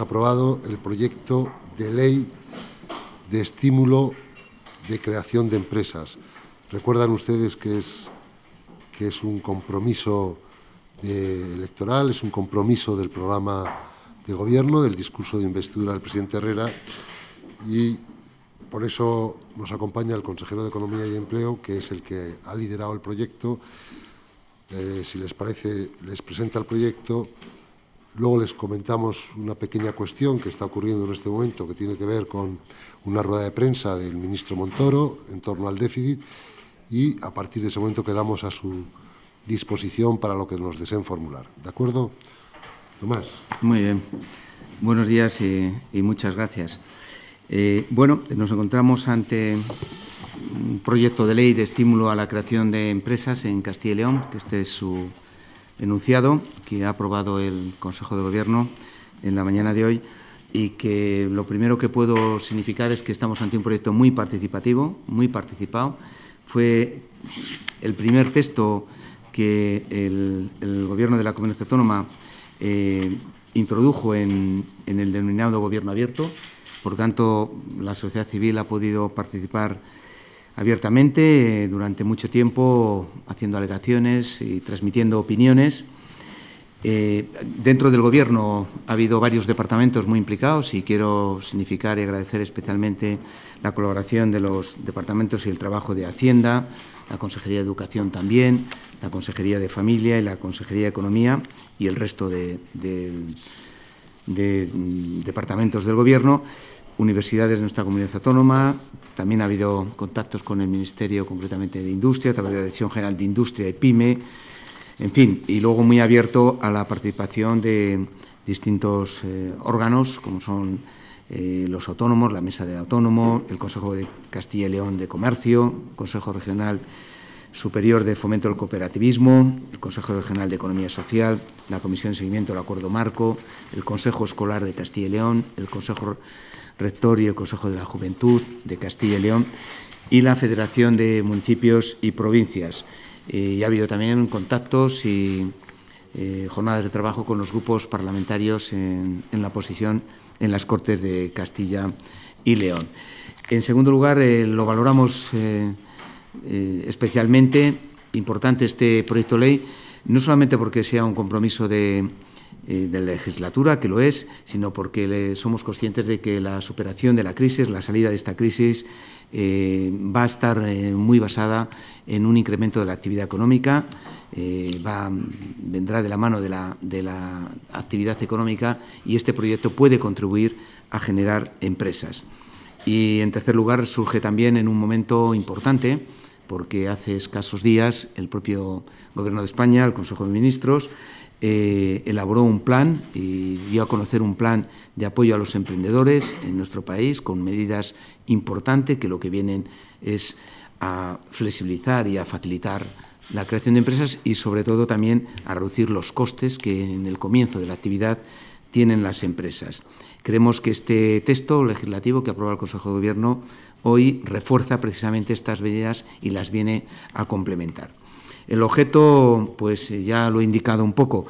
aprobado el proyecto de ley de estímulo de creación de empresas. Recuerdan ustedes que es, que es un compromiso electoral, es un compromiso del programa de gobierno, del discurso de investidura del presidente Herrera y por eso nos acompaña el consejero de Economía y Empleo, que es el que ha liderado el proyecto. Eh, si les parece, les presenta el proyecto Luego les comentamos una pequeña cuestión que está ocurriendo en este momento, que tiene que ver con una rueda de prensa del ministro Montoro en torno al déficit y a partir de ese momento quedamos a su disposición para lo que nos deseen formular. ¿De acuerdo? Tomás. Muy bien. Buenos días y, muchas gracias. Eh, bueno, nos encontramos ante un proyecto de ley de estímulo a la creación de empresas en Castilla y León, que este es su enunciado que ha aprobado el Consejo de Gobierno en la mañana de hoy y que lo primero que puedo significar es que estamos ante un proyecto muy participativo, muy participado. Fue el primer texto que el, Gobierno de la Comunidad Autónoma eh, introdujo en, en el denominado Gobierno abierto. Por tanto, la sociedad civil ha podido participar abiertamente eh, durante mucho tiempo haciendo alegaciones y transmitiendo opiniones. Eh, dentro del Gobierno ha habido varios departamentos muy implicados y quiero significar y agradecer especialmente la colaboración de los departamentos y el trabajo de Hacienda, la Consejería de Educación también, la Consejería de Familia y la Consejería de Economía y el resto de mm, departamentos del Gobierno universidades de nuestra comunidad autónoma, también ha habido contactos con el Ministerio concretamente de Industria, a través de la Dirección General de Industria y PYME, en fin, y luego muy abierto a la participación de distintos eh, órganos, como son eh, los autónomos, la Mesa de Autónomo, el Consejo de Castilla y León de Comercio, Consejo Regional Superior de Fomento del Cooperativismo, el Consejo Regional de Economía Social, la Comisión de Seguimiento del Acuerdo Marco, el Consejo Escolar de Castilla y León, el Consejo rector y el Consejo de la Juventud de Castilla y León y la Federación de Municipios y Provincias. Eh, y ha habido también contactos y eh, jornadas de trabajo con los grupos parlamentarios en, la oposición en las Cortes de Castilla y León. En segundo lugar, eh, lo valoramos especialmente importante este proyecto de ley, no solamente porque sea un compromiso de, eh, de legislatura, que lo es, sino porque somos conscientes de que la superación de la crisis, la salida de esta crisis, eh, va a estar eh, muy basada en un incremento de la actividad económica, vendrá de la mano de la, de la, actividad económica y este proyecto puede contribuir a generar empresas. Y en tercer lugar surge también en un momento importante, porque hace escasos días el propio Gobierno de España, el Consejo de Ministros, eh, elaboró un plan y dio a conocer un plan de apoyo a los emprendedores en nuestro país con medidas importantes que lo que vienen es a flexibilizar y a facilitar la creación de empresas y sobre todo también a reducir los costes que en el comienzo de la actividad tienen las empresas. Creemos que este texto legislativo que aprueba el Consejo de Gobierno hoy refuerza precisamente estas medidas y las viene a complementar. El objeto, pues eh, ya lo he indicado un poco.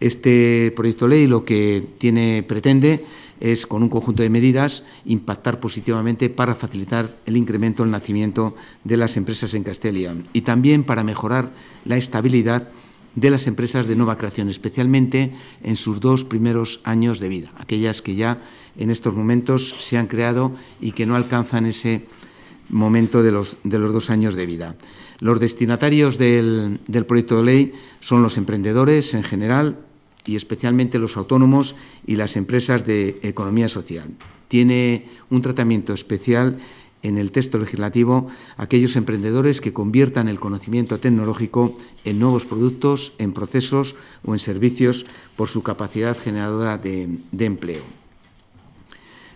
Este proyecto de ley lo que tiene, pretende es, con un conjunto de medidas, impactar positivamente para facilitar el incremento el nacimiento de las empresas en Castellón y también para mejorar la estabilidad de las empresas de nueva creación, especialmente en sus dos primeros años de vida, aquellas que ya en estos momentos se han creado y que no alcanzan ese momento de los, de los dos años de vida. Los destinatarios del, proyecto de ley son los emprendedores en general y especialmente los autónomos y las empresas de economía social. Tiene un tratamiento especial en el texto legislativo aquellos emprendedores que conviertan el conocimiento tecnológico en nuevos productos, en procesos o en servicios por su capacidad generadora de empleo.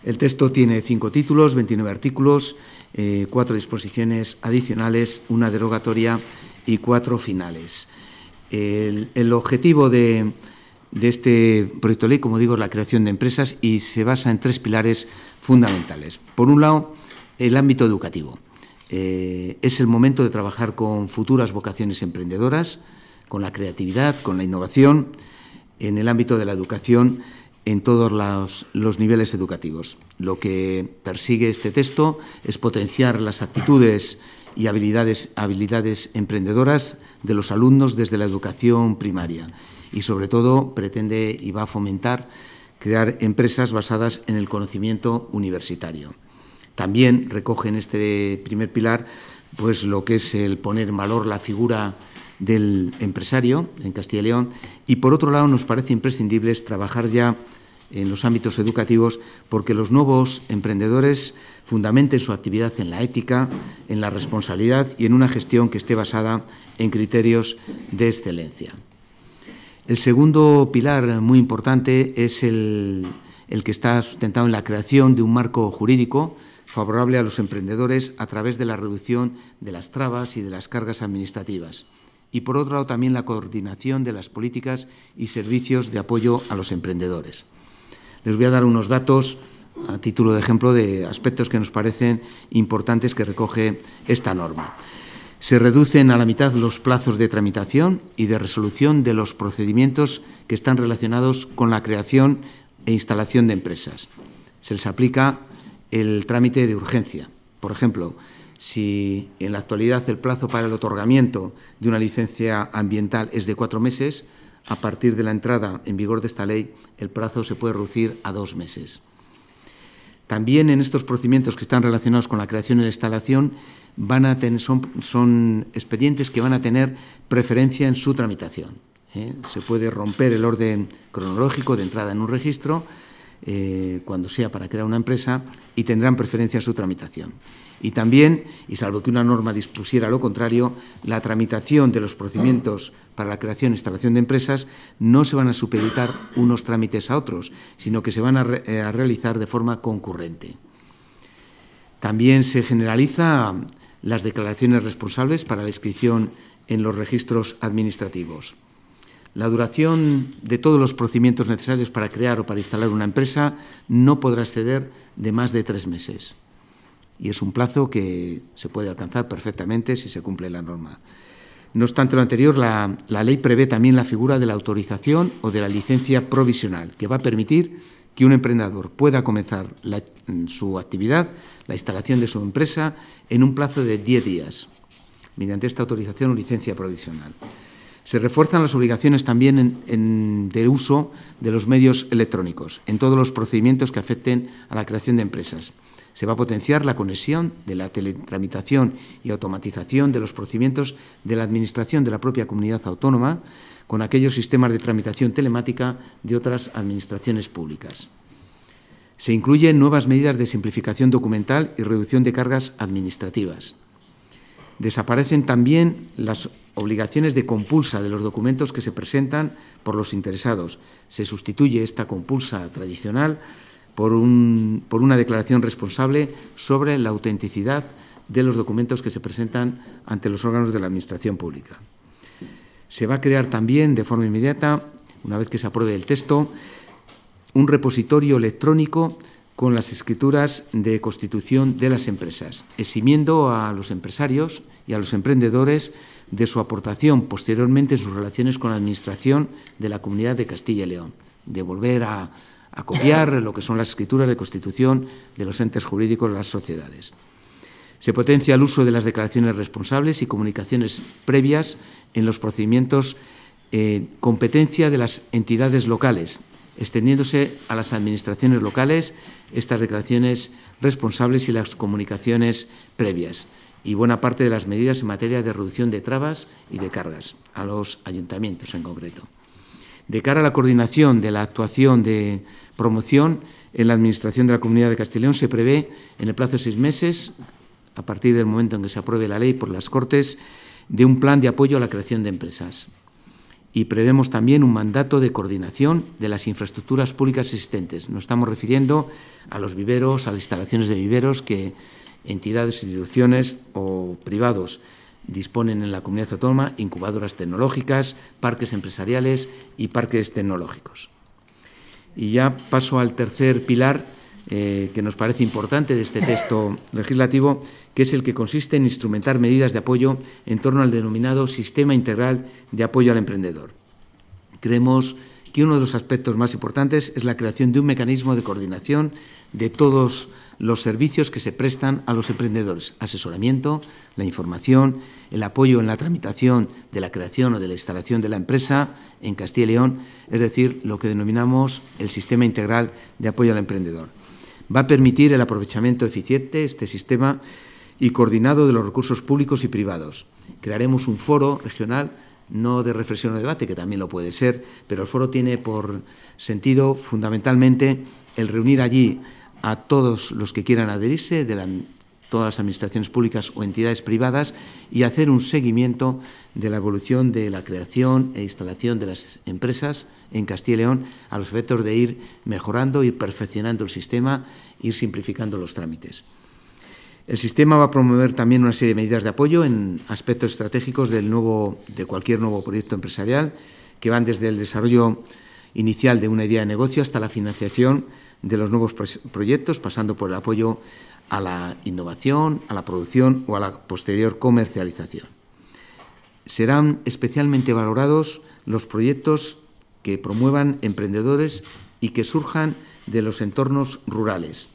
El texto tiene cinco títulos, 29 artículos, eh, cuatro disposiciones adicionales, una derogatoria y cuatro finales. El, objetivo de, este proyecto de ley, como digo, es la creación de empresas y se basa en tres pilares fundamentales. Por un lado, el ámbito educativo. Eh, es el momento de trabajar con futuras vocaciones emprendedoras, con la creatividad, con la innovación. En el ámbito de la educación en todos los, niveles educativos. Lo que persigue este texto es potenciar las actitudes y habilidades, habilidades emprendedoras de los alumnos desde la educación primaria y sobre todo pretende y va a fomentar crear empresas basadas en el conocimiento universitario. También recoge en este primer pilar pues lo que es el poner en valor la figura del empresario en Castilla y León y por otro lado, nos parece imprescindible trabajar ya en los ámbitos educativos porque los nuevos emprendedores fundamenten su actividad en la ética, en la responsabilidad y en una gestión que esté basada en criterios de excelencia. El segundo pilar muy importante es el, el que está sustentado en la creación de un marco jurídico favorable a los emprendedores a través de la reducción de las trabas y de las cargas administrativas y, por otro lado, también la coordinación de las políticas y servicios de apoyo a los emprendedores. Les voy a dar unos datos a título de ejemplo de aspectos que nos parecen importantes que recoge esta norma. Se reducen a la mitad los plazos de tramitación y de resolución de los procedimientos que están relacionados con la creación e instalación de empresas. Se les aplica el trámite de urgencia. Por ejemplo, si en la actualidad el plazo para el otorgamiento de una licencia ambiental es de cuatro meses, a partir de la entrada en vigor de esta ley, el plazo se puede reducir a dos meses. También en estos procedimientos que están relacionados con la creación y la instalación son, expedientes que van a tener preferencia en su tramitación. ¿eh? Se puede romper el orden cronológico de entrada en un registro eh, cuando sea para crear una empresa y tendrán preferencia en su tramitación. Y también, y salvo que una norma dispusiera lo contrario, la tramitación de los procedimientos para la creación e instalación de empresas no se van a supeditar unos trámites a otros, sino que se van eh, a, realizar de forma concurrente. También se generaliza las declaraciones responsables para la inscripción en los registros administrativos. La duración de todos los procedimientos necesarios para crear o para instalar una empresa no podrá exceder de más de tres meses y es un plazo que se puede alcanzar perfectamente si se cumple la norma. No obstante lo anterior, la, ley prevé también la figura de la autorización o de la licencia provisional, que va a permitir que un emprendedor pueda comenzar mm, su actividad, la instalación de su empresa, en un plazo de 10 días, mediante esta autorización o licencia provisional. Se refuerzan las obligaciones también en, de uso de los medios electrónicos en todos los procedimientos que afecten a la creación de empresas. Se va a potenciar la conexión de la teletramitación y automatización de los procedimientos de la Administración de la propia comunidad autónoma con aquellos sistemas de tramitación telemática de otras administraciones públicas. Se incluyen nuevas medidas de simplificación documental y reducción de cargas administrativas. Desaparecen también las obligaciones de compulsa de los documentos que se presentan por los interesados. Se sustituye esta compulsa tradicional por, una declaración responsable sobre la autenticidad de los documentos que se presentan ante los órganos de la Administración Pública. Se va a crear también, de forma inmediata, una vez que se apruebe el texto, un repositorio electrónico con las escrituras de constitución de las empresas, eximiendo a los empresarios y a los emprendedores de su aportación posteriormente en sus relaciones con la Administración de la Comunidad de Castilla y León, de volver a, a copiar lo que son las escrituras de constitución de los entes jurídicos de las sociedades. Se potencia el uso de las declaraciones responsables y comunicaciones previas en los procedimientos eh, competencia de las entidades locales, extendiéndose a las administraciones locales estas declaraciones responsables y las comunicaciones previas y buena parte de las medidas en materia de reducción de trabas y de cargas a los ayuntamientos en concreto de cara a la coordinación de la actuación de promoción en la Administración de la Comunidad de Castellón se prevé en el plazo de seis meses, a partir del momento en que se apruebe la ley por las Cortes, de un plan de apoyo a la creación de empresas. Y prevemos también un mandato de coordinación de las infraestructuras públicas existentes. Nos estamos refiriendo a los viveros, a las instalaciones de viveros que entidades, instituciones o privados disponen en la comunidad autónoma incubadoras tecnológicas, parques empresariales y parques tecnológicos. Y ya paso al tercer pilar eh, que nos parece importante de este texto legislativo, que es el que consiste en instrumentar medidas de apoyo en torno al denominado Sistema Integral de Apoyo al Emprendedor. Creemos que uno de los aspectos más importantes es la creación de un mecanismo de coordinación de todos los servicios que se prestan a los emprendedores, asesoramiento, la información, el apoyo en la tramitación de la creación o de la instalación de la empresa en Castilla y León, es decir, lo que denominamos el sistema integral de apoyo al emprendedor. Va a permitir el aprovechamiento eficiente, este sistema, y coordinado de los recursos públicos y privados. Crearemos un foro regional no de reflexión o debate, que también lo puede ser, pero el foro tiene por sentido fundamentalmente el reunir allí a todos los que quieran adherirse de todas las administraciones públicas o entidades privadas y hacer un seguimiento de la evolución de la creación e instalación de las empresas en Castilla y León a los efectos de ir mejorando, ir perfeccionando el sistema, ir simplificando los trámites. El sistema va a promover también una serie de medidas de apoyo en aspectos estratégicos del nuevo, de cualquier nuevo proyecto empresarial, que van desde el desarrollo inicial de una idea de negocio hasta la financiación de los nuevos proyectos, pasando por el apoyo a la innovación, a la producción o a la posterior comercialización. Serán especialmente valorados los proyectos que promuevan emprendedores y que surjan de los entornos rurales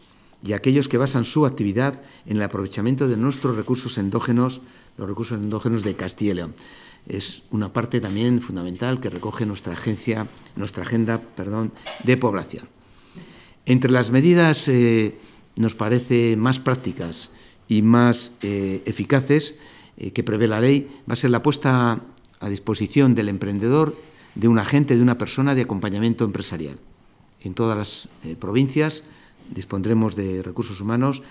y aquellos que basan su actividad en el aprovechamiento de nuestros recursos endógenos, los recursos endógenos de Castilla y León es una parte también fundamental que recoge nuestra agencia, nuestra agenda, perdón, de población. Entre las medidas eh, nos parece más prácticas y más eh, eficaces eh, que prevé la ley va a ser la puesta a disposición del emprendedor de un agente, de una persona de acompañamiento empresarial. En todas las provincias dispondremos de recursos humanos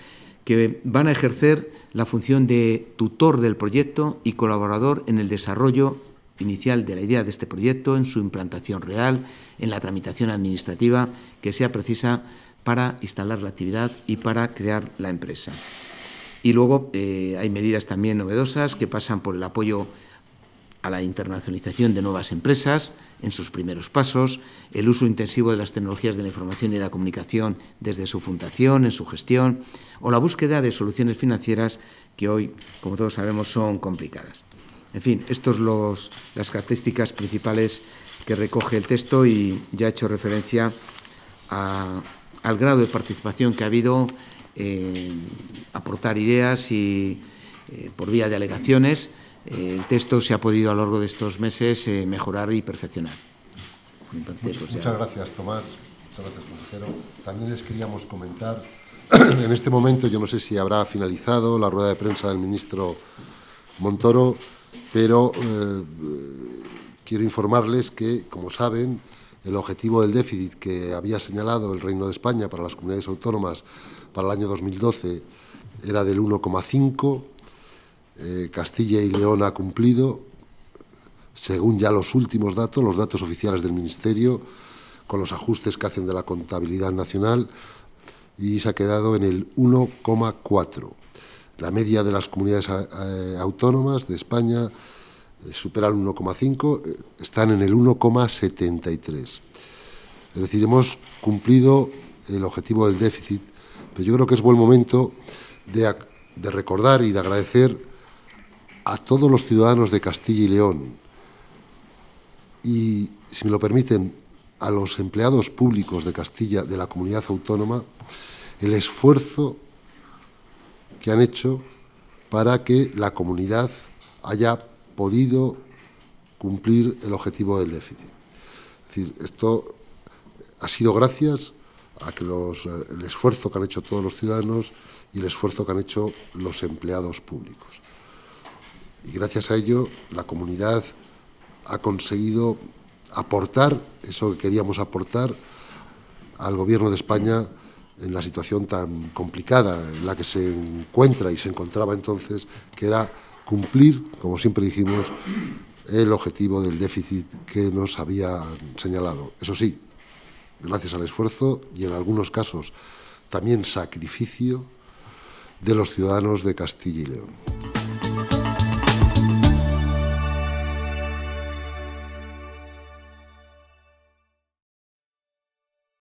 que van a ejercer la función de tutor del proyecto y colaborador en el desarrollo inicial de la idea de este proyecto, en su implantación real, en la tramitación administrativa que sea precisa para instalar la actividad y para crear la empresa. Y luego eh, hay medidas también novedosas que pasan por el apoyo a la internacionalización de nuevas empresas en sus primeros pasos, el uso intensivo de las tecnologías de la información y la comunicación desde su fundación, en su gestión, o la búsqueda de soluciones financieras que hoy, como todos sabemos, son complicadas. En fin, estas son las características principales que recoge el texto y ya he hecho referencia al grado de participación que ha habido en aportar ideas y eh, por vía de alegaciones el texto se ha podido a lo largo de estos meses eh, mejorar y perfeccionar. Pues muchas, gracias, Tomás. Muchas gracias, consejero. También les queríamos comentar, en este momento yo no sé si habrá finalizado la rueda de prensa del ministro Montoro, pero eh, quiero informarles que, como saben, el objetivo del déficit que había señalado el Reino de España para las comunidades autónomas para el año 2012 era del 1,5 eh, Castilla y León ha cumplido, según ya los últimos datos, los datos oficiales del Ministerio, con los ajustes que hacen de la contabilidad nacional, y se ha quedado en el 1,4. La media de las comunidades eh, autónomas de España eh, supera el 1,5, están en el 1,73. Es decir, hemos cumplido el objetivo del déficit, pero yo creo que es buen momento de recordar y de agradecer a todos los ciudadanos de Castilla y León y, si me lo permiten, a los empleados públicos de Castilla, de la comunidad autónoma, el esfuerzo que han hecho para que la comunidad haya podido cumplir el objetivo del déficit. esto ha sido gracias a que eh, el esfuerzo que han hecho todos los ciudadanos y el esfuerzo que han hecho los empleados públicos y gracias a ello la comunidad ha conseguido aportar eso que queríamos aportar al Gobierno de España en la situación tan complicada en la que se encuentra y se encontraba entonces, que era cumplir, como siempre dijimos, el objetivo del déficit que nos había señalado. Eso sí, gracias al esfuerzo y en algunos casos también sacrificio de los ciudadanos de Castilla y León.